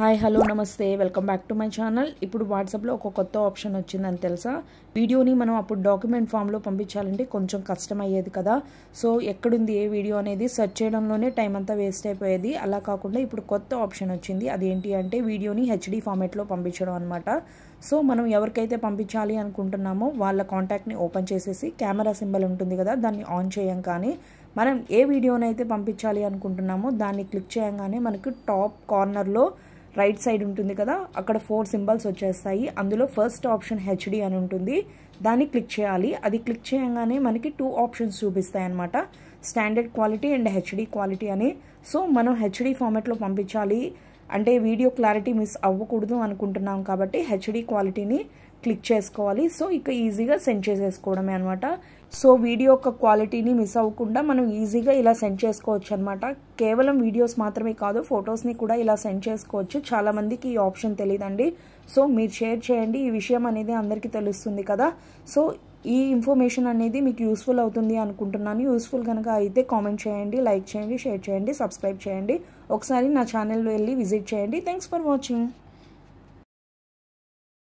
hi hello నమస్తే welcome back to my channel ఇప్పుడు వాట్సాప్లో ఒక కొత్త ఆప్షన్ వచ్చిందని తెలుసా వీడియోని మనం అప్పుడు డాక్యుమెంట్ ఫామ్లో పంపించాలంటే కొంచెం కష్టం అయ్యేది కదా సో ఎక్కడుంది ఏ వీడియో అనేది సెర్చ్ చేయడంలోనే టైం అంతా వేస్ట్ అయిపోయేది అలా కాకుండా ఇప్పుడు కొత్త ఆప్షన్ వచ్చింది అదేంటి అంటే వీడియోని హెచ్డీ ఫార్మేట్లో పంపించడం అనమాట సో మనం ఎవరికైతే పంపించాలి అనుకుంటున్నామో వాళ్ళ కాంటాక్ట్ని ఓపెన్ చేసేసి కెమెరా సింబల్ ఉంటుంది కదా దాన్ని ఆన్ చేయం కానీ మనం ఏ వీడియోనైతే పంపించాలి అనుకుంటున్నామో దాన్ని క్లిక్ చేయంగానే మనకు టాప్ కార్నర్లో రైట్ సైడ్ ఉంటుంది కదా అక్కడ ఫోర్ సింబల్స్ వచ్చేస్తాయి అందులో ఫస్ట్ ఆప్షన్ హెచ్డి అని ఉంటుంది దాన్ని క్లిక్ చేయాలి అది క్లిక్ చేయగానే మనకి టూ ఆప్షన్స్ చూపిస్తాయి అనమాట standard quality and HD quality అని సో మనం హెచ్డి ఫార్మాట్లో పంపించాలి అంటే వీడియో క్లారిటీ మిస్ అవ్వకూడదు అనుకుంటున్నాం కాబట్టి హెచ్డి క్వాలిటీని క్లిక్ చేసుకోవాలి సో ఇక ఈజీగా సెండ్ చేసేసుకోవడమే అనమాట సో వీడియో యొక్క క్వాలిటీని మిస్ అవ్వకుండా మనం ఈజీగా ఇలా సెండ్ చేసుకోవచ్చు అనమాట కేవలం వీడియోస్ మాత్రమే కాదు ఫొటోస్ని కూడా ఇలా సెండ్ చేసుకోవచ్చు చాలామందికి ఈ ఆప్షన్ తెలియదండి సో మీరు షేర్ చేయండి ఈ విషయం అనేది అందరికీ తెలుస్తుంది కదా సో ఈ ఇన్ఫర్మేషన్ అనేది మీకు యూస్ఫుల్ అవుతుంది అనుకుంటున్నాను యూస్ఫుల్ కనుక అయితే కామెంట్ చేయండి లైక్ చేయండి షేర్ చేయండి సబ్స్క్రైబ్ చేయండి ఒకసారి నా ఛానల్ వెళ్ళి విజిట్ చేయండి థ్యాంక్స్ ఫర్ వాచింగ్